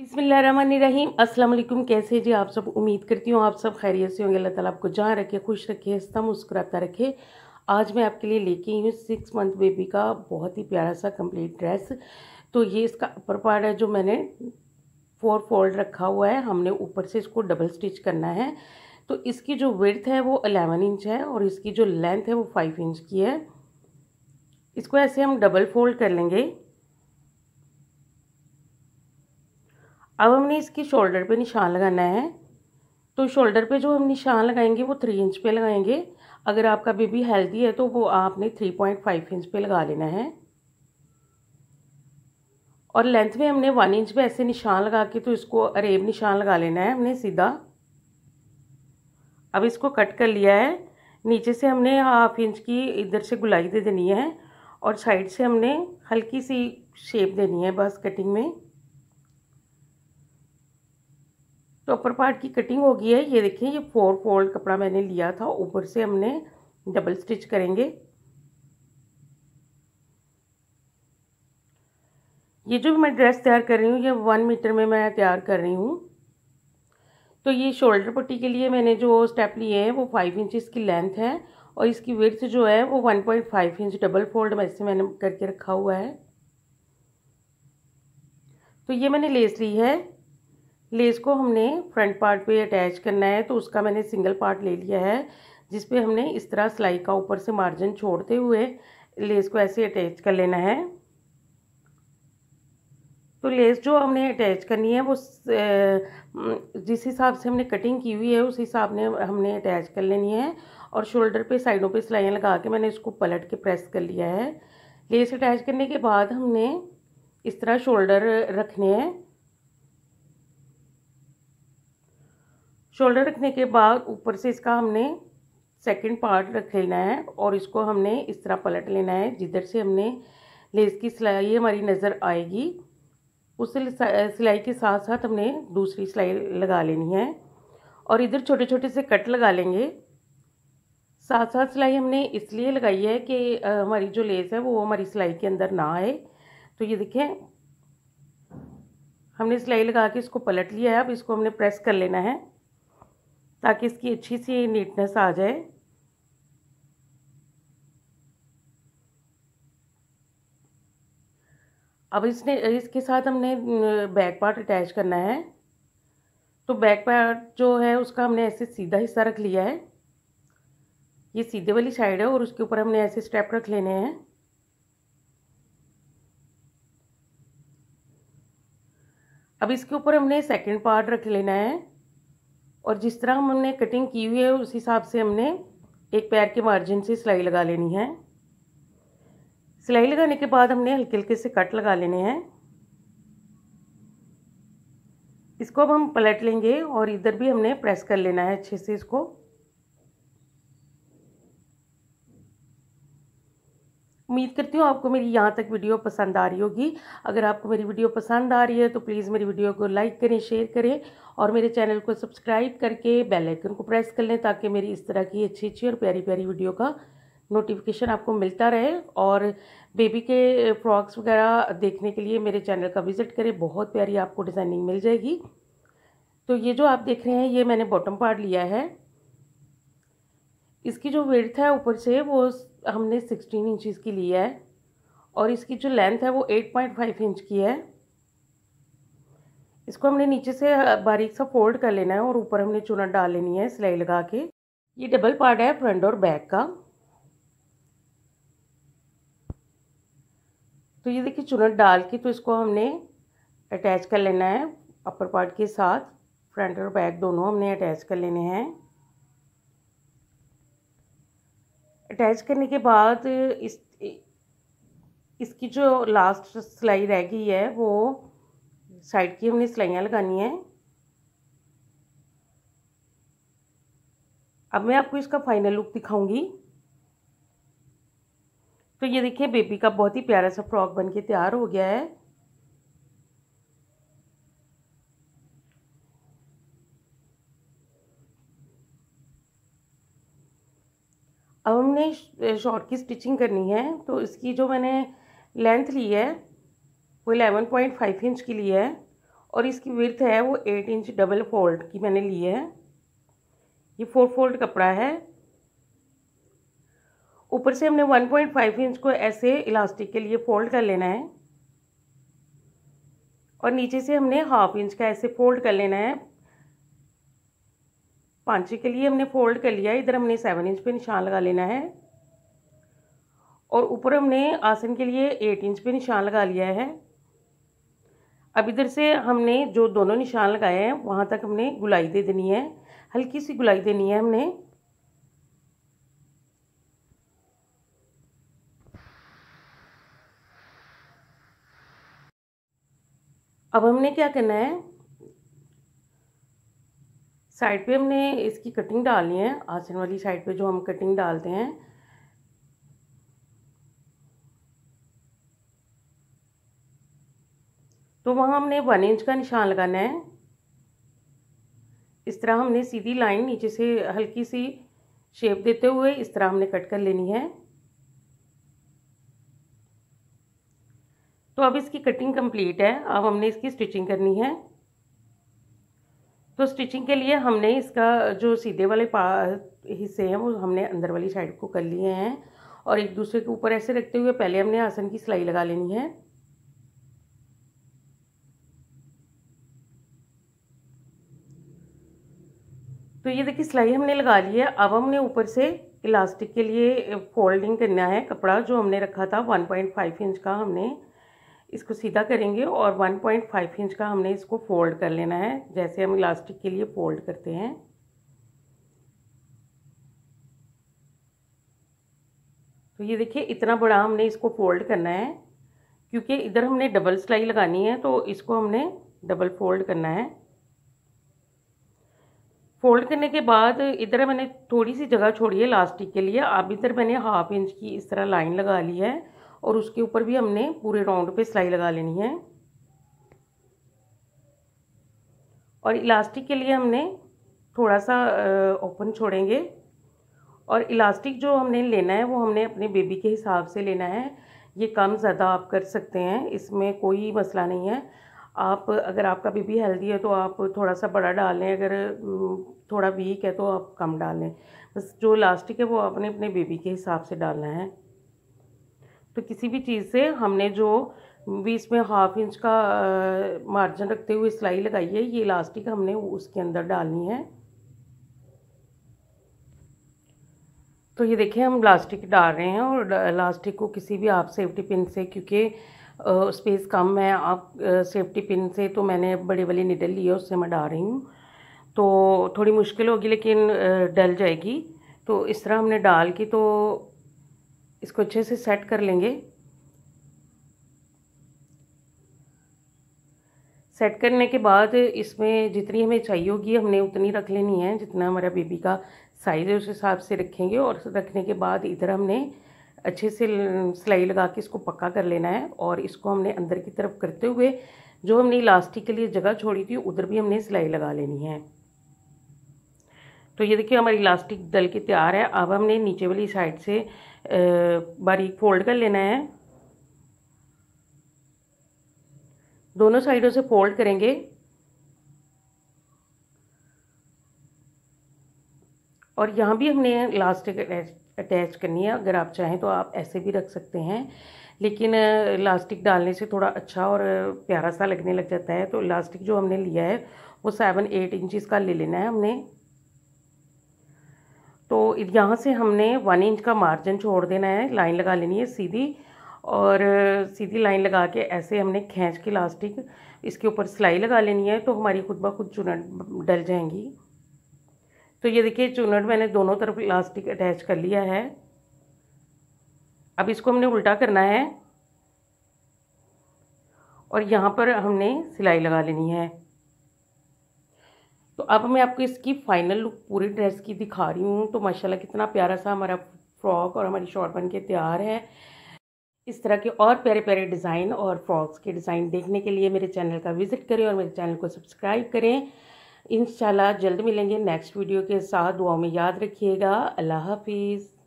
बिसमीम असलम कैसे जी आप सब उम्मीद करती हूँ आप सब खैरियत से होंगे अल्लाह ताला आपको जहाँ रखे खुश रखे हंसता मुस्कुराता रखे आज मैं आपके लिए लेके आई हूँ सिक्स मंथ बेबी का बहुत ही प्यारा सा कंप्लीट ड्रेस तो ये इसका अपर पार्ट है जो मैंने फोर फोल्ड रखा हुआ है हमने ऊपर से इसको डबल स्टिच करना है तो इसकी जो वर्थ है वो अलेवन इंच है और इसकी जो लेंथ है वो फाइव इंच की है इसको ऐसे हम डबल फोल्ड कर लेंगे अब हमने इसकी शोल्डर पे निशान लगाना है तो शोल्डर पे जो हम निशान लगाएंगे वो थ्री इंच पे लगाएंगे अगर आपका बेबी हेल्दी है तो वो आपने थ्री पॉइंट फाइव इंच पे लगा लेना है और लेंथ में हमने वन इंच पे ऐसे निशान लगा के तो इसको अरेब निशान लगा लेना है हमने सीधा अब इसको कट कर लिया है नीचे से हमने हाफ इंच की इधर से गुलाई दे देनी है और साइड से हमने हल्की सी शेप देनी है बस कटिंग में तो अपर पार्ट की कटिंग हो गई है ये देखिए ये फोर फोल्ड कपड़ा मैंने लिया था ऊपर से हमने डबल स्टिच करेंगे ये जो मैं ड्रेस तैयार कर रही हूँ ये वन मीटर में मैं तैयार कर रही हूँ तो ये शोल्डर पट्टी के लिए मैंने जो स्टेप लिए हैं वो फाइव इंच इसकी लेंथ है और इसकी विर्थ जो है वो one point five inch double fold में से मैंने करके रखा हुआ है तो ये मैंने लेस ली है लेस को हमने फ्रंट पार्ट पे अटैच करना है तो उसका मैंने सिंगल पार्ट ले लिया है जिस पे हमने इस तरह सिलाई का ऊपर से मार्जिन छोड़ते हुए लेस को ऐसे अटैच कर लेना है तो लेस जो हमने अटैच करनी है वो जिस हिसाब से हमने कटिंग की हुई है उस हिसाब ने हमने अटैच कर लेनी है और शोल्डर पे साइडों पे सिलाइयाँ लगा के मैंने इसको पलट के प्रेस कर लिया है लेस अटैच करने के बाद हमने इस तरह शोल्डर रखने हैं शोल्डर रखने के बाद ऊपर से इसका हमने सेकंड पार्ट रख लेना है और इसको हमने इस तरह पलट लेना है जिधर से हमने लेस की सिलाई हमारी नज़र आएगी उस सिलाई के साथ साथ हमने दूसरी सिलाई लगा लेनी है और इधर छोटे छोटे से कट लगा लेंगे साथ साथ सिलाई हमने इसलिए लगाई है कि हमारी जो लेस है वो हमारी सिलाई के अंदर ना आए तो ये देखें हमने सिलाई लगा के इसको पलट लिया है अब इसको हमने प्रेस कर लेना है ताकि इसकी अच्छी सी नीटनेस आ जाए अब इसने इसके साथ हमने बैक पार्ट अटैच करना है तो बैक पार्ट जो है उसका हमने ऐसे सीधा हिस्सा रख लिया है ये सीधे वाली साइड है और उसके ऊपर हमने ऐसे स्टेप रख लेने हैं अब इसके ऊपर हमने सेकंड पार्ट रख लेना है और जिस तरह हमने कटिंग की हुई है उस हिसाब से हमने एक पैर के मार्जिन से सिलाई लगा लेनी है सिलाई लगाने के बाद हमने हल्के हल्के से कट लगा लेने हैं इसको अब हम पलट लेंगे और इधर भी हमने प्रेस कर लेना है अच्छे से इसको उम्मीद करती हूँ आपको मेरी यहाँ तक वीडियो पसंद आ रही होगी अगर आपको मेरी वीडियो पसंद आ रही है तो प्लीज़ मेरी वीडियो को लाइक करें शेयर करें और मेरे चैनल को सब्सक्राइब करके बेल आइकन को प्रेस कर लें ताकि मेरी इस तरह की अच्छी अच्छी और प्यारी प्यारी वीडियो का नोटिफिकेशन आपको मिलता रहे और बेबी के फ्रॉक्स वगैरह देखने के लिए मेरे चैनल का विज़िट करें बहुत प्यारी आपको डिज़ाइनिंग मिल जाएगी तो ये जो आप देख रहे हैं ये मैंने बॉटम पार्ट लिया है इसकी जो विर्थ है ऊपर से वो हमने सिक्सटीन इंचज़ की ली है और इसकी जो लेंथ है वो एट पॉइंट फाइव इंच की है इसको हमने नीचे से बारीक सा फोल्ड कर लेना है और ऊपर हमने चुनट डाल लेनी है सिलाई लगा के ये डबल पार्ट है फ्रंट और बैक का तो ये देखिए चुनट डाल के तो इसको हमने अटैच कर लेना है अपर पार्ट के साथ फ्रंट और बैक दोनों हमने अटैच कर लेने हैं अटैच करने के बाद इस इसकी जो लास्ट सिलाई रह गई है वो साइड की हमने सिलाइयाँ लगानी है अब मैं आपको इसका फाइनल लुक दिखाऊंगी तो ये देखिए बेबी का बहुत ही प्यारा सा फ्रॉक बन के तैयार हो गया है अब हमने शॉर्ट की स्टिचिंग करनी है तो इसकी जो मैंने लेंथ ली है वो एलेवन पॉइंट फाइव इंच की ली है और इसकी विर्थ है वो एट इंच डबल फोल्ड की मैंने ली है ये फोर फोल्ड कपड़ा है ऊपर से हमने वन पॉइंट फाइव इंच को ऐसे इलास्टिक के लिए फोल्ड कर लेना है और नीचे से हमने हाफ इंच का ऐसे फोल्ड कर लेना है पांचे के लिए हमने फोल्ड कर लिया इधर हमने सेवन इंच पे निशान लगा लेना है और ऊपर हमने आसन के लिए एट इंच पे निशान लगा लिया है अब इधर से हमने जो दोनों निशान लगाए हैं वहाँ तक हमने गुलाई दे देनी है हल्की सी गुलाई देनी है हमने अब हमने क्या करना है साइड पे हमने इसकी कटिंग डालनी है आसन वाली साइड पे जो हम कटिंग डालते हैं तो वहाँ हमने वन इंच का निशान लगाना है इस तरह हमने सीधी लाइन नीचे से हल्की सी शेप देते हुए इस तरह हमने कट कर लेनी है तो अब इसकी कटिंग कंप्लीट है अब हमने इसकी स्टिचिंग करनी है तो स्टिचिंग के लिए हमने इसका जो सीधे वाले पा हिस्से हैं वो हमने अंदर वाली साइड को कर लिए हैं और एक दूसरे के ऊपर ऐसे रखते हुए पहले हमने आसन की सिलाई लगा लेनी है तो ये देखिए सिलाई हमने लगा ली है अब हमने ऊपर से इलास्टिक के लिए फोल्डिंग करना है कपड़ा जो हमने रखा था 1.5 इंच का हमने इसको सीधा करेंगे और 1.5 इंच का हमने इसको फोल्ड कर लेना है जैसे हम इलास्टिक के लिए फोल्ड करते हैं तो ये देखिए इतना बड़ा हमने इसको फोल्ड करना है क्योंकि इधर हमने डबल सिलाई लगानी है तो इसको हमने डबल फोल्ड करना है फोल्ड करने के बाद इधर मैंने थोड़ी सी जगह छोड़ी है इलास्टिक के लिए अब इधर मैंने हाफ इंच की इस तरह लाइन लगा ली है और उसके ऊपर भी हमने पूरे राउंड पे सिलाई लगा लेनी है और इलास्टिक के लिए हमने थोड़ा सा ओपन छोड़ेंगे और इलास्टिक जो हमने लेना है वो हमने अपने बेबी के हिसाब से लेना है ये कम ज़्यादा आप कर सकते हैं इसमें कोई मसला नहीं है आप अगर आपका बेबी हेल्दी है तो आप थोड़ा सा बड़ा डाल लें अगर थोड़ा वीक है तो आप कम डाल लें बस जो इलास्टिक है वो आपने अपने बेबी के हिसाब से डालना है तो किसी भी चीज़ से हमने जो बीच में हाफ इंच का मार्जिन रखते हुए सिलाई लगाई है ये इलास्टिक हमने उसके अंदर डालनी है तो ये देखिए हम इलास्टिक डाल रहे हैं और इलास्टिक को किसी भी आप सेफ्टी पिन से क्योंकि स्पेस कम है आप सेफ्टी पिन से तो मैंने बड़े वाली निडल ली है उससे मैं डाल रही हूँ तो थोड़ी मुश्किल होगी लेकिन डल जाएगी तो इस तरह हमने डाल के तो इसको अच्छे से सेट कर लेंगे सेट करने के बाद इसमें जितनी हमें चाहिए होगी हमने उतनी रख लेनी है जितना हमारा बेबी का साइज़ है उस हिसाब से रखेंगे और रखने के बाद इधर हमने अच्छे से सिलाई लगा के इसको पक्का कर लेना है और इसको हमने अंदर की तरफ करते हुए जो हमने इलास्टिक के लिए जगह छोड़ी थी उधर भी हमने सिलाई लगा लेनी है तो ये देखिए हमारी इलास्टिक दल के तैयार है अब हमने नीचे वाली साइड से बारीक फोल्ड कर लेना है दोनों साइडों से फोल्ड करेंगे और यहाँ भी हमने लास्टिक अटैच करनी है अगर आप चाहें तो आप ऐसे भी रख सकते हैं लेकिन लास्टिक डालने से थोड़ा अच्छा और प्यारा सा लगने लग जाता है तो लास्टिक जो हमने लिया है वो सेवन एट इंचज़ का ले लेना है हमने तो यहाँ से हमने वन इंच का मार्जिन छोड़ देना है लाइन लगा लेनी है सीधी और सीधी लाइन लगा के ऐसे हमने खींच के इलास्टिक इसके ऊपर सिलाई लगा लेनी है तो हमारी खुद ब खुद चुनट डल जाएंगी तो ये देखिए चुनट मैंने दोनों तरफ इलास्टिक अटैच कर लिया है अब इसको हमने उल्टा करना है और यहाँ पर हमने सिलाई लगा लेनी है तो अब मैं आपको इसकी फाइनल लुक पूरी ड्रेस की दिखा रही हूँ तो माशाल्लाह कितना प्यारा सा हमारा फ्रॉक और हमारी शॉर्ट बन के तैयार है इस तरह के और प्यारे प्यारे डिज़ाइन और फ्रॉक्स के डिज़ाइन देखने के लिए मेरे चैनल का विज़िट करें और मेरे चैनल को सब्सक्राइब करें इन जल्द मिलेंगे नेक्स्ट वीडियो के साथ दुआओं में याद रखिएगा अल्लाह हाफिज़